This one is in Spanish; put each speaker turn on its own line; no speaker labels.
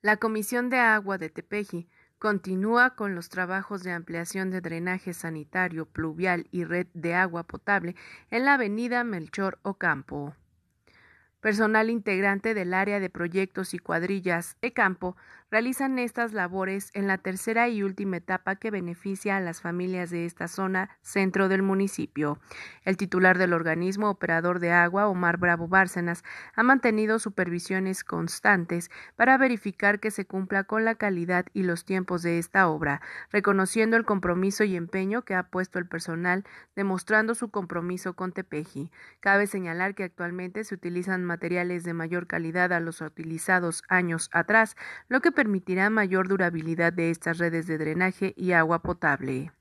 La Comisión de Agua de Tepeji continúa con los trabajos de ampliación de drenaje sanitario, pluvial y red de agua potable en la avenida Melchor Ocampo. Personal integrante del área de proyectos y cuadrillas de Campo realizan estas labores en la tercera y última etapa que beneficia a las familias de esta zona centro del municipio. El titular del organismo operador de agua, Omar Bravo Bárcenas, ha mantenido supervisiones constantes para verificar que se cumpla con la calidad y los tiempos de esta obra, reconociendo el compromiso y empeño que ha puesto el personal, demostrando su compromiso con Tepeji. Cabe señalar que actualmente se utilizan materiales de mayor calidad a los utilizados años atrás, lo que permitirá mayor durabilidad de estas redes de drenaje y agua potable.